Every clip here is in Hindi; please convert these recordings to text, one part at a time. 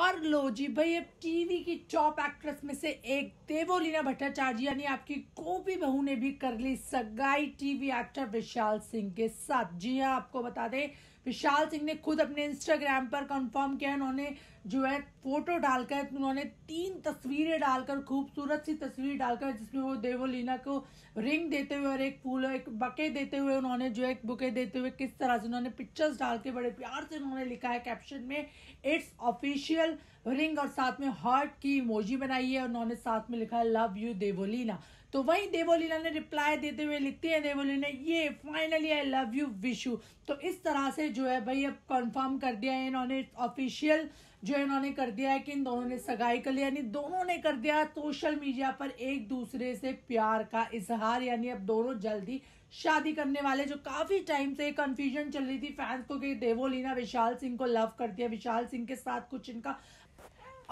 और लो जी भाई अब टीवी की टॉप एक्ट्रेस में से एक देवोलीना भट्टाचार्य यानी आपकी गोपी बहू ने भी कर ली सगाई टीवी एक्टर विशाल सिंह के साथ जी हाँ आपको बता दें विशाल सिंह ने खुद अपने इंस्टाग्राम पर कंफर्म किया उन्होंने जो है फोटो डालकर उन्होंने तीन तस्वीरें डालकर खूबसूरत सी तस्वीर डालकर जिसमें वो देवोलीना को रिंग देते हुए और एक फूल एक बके देते हुए उन्होंने जो एक बुके देते हुए किस तरह से उन्होंने पिक्चर्स डाल के बड़े प्यार से उन्होंने लिखा है कैप्शन में इट्स ऑफिशियल रिंग और साथ में हार्ट की इमोजी बनाई है उन्होंने साथ में लिखा है लव यू देवोलीना तो वही देवोलीला ने रिप्लाई देते हुए लिखती है देवोलीला ये finally I love you wish you तो इस तरह से जो है भाई अब कंफर्म कर दिया है इन्होंने ऑफिशियल जो इन्होंने कर दिया है कि इन दोनों ने सगाई कर लिया यानी दोनों ने कर दिया सोशल मीडिया पर एक दूसरे से प्यार का इजहार यानी अब दोनों जल्दी शादी करने वाले जो काफी टाइम से कंफ्यूजन चल रही थी फैंस को कि देवोलीना विशाल सिंह को लव करती है विशाल सिंह के साथ कुछ इनका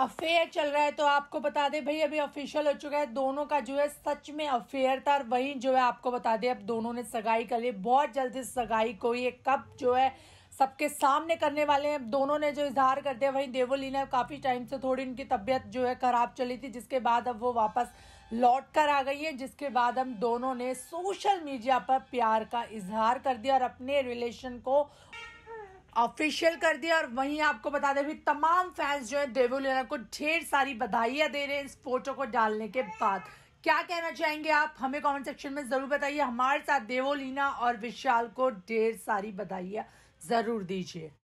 अफेयर चल रहा है तो आपको बता दें भाई अभी ऑफिशियल हो चुका है दोनों का जो है सच में अफेयर था और वही जो है आपको बता दें अब दोनों ने सगाई कर ली बहुत जल्दी सगाई को ये कब जो है सबके सामने करने वाले हैं दोनों ने जो इजहार कर दिया वहीं देवोलीना काफ़ी टाइम से थोड़ी उनकी तबीयत जो है ख़राब चली थी जिसके बाद अब वो वापस लौट कर आ गई है जिसके बाद हम दोनों ने सोशल मीडिया पर प्यार का इजहार कर दिया और अपने रिलेशन को ऑफिशियल कर दिया और वहीं आपको बता दें भी तमाम फैंस जो है देवू को ढेर सारी बधाइयां दे रहे हैं इस फोटो को डालने के बाद क्या कहना चाहेंगे आप हमें कमेंट सेक्शन में ज़रूर बताइए हमारे साथ देवोलीना और विशाल को ढेर सारी बधाइयां ज़रूर दीजिए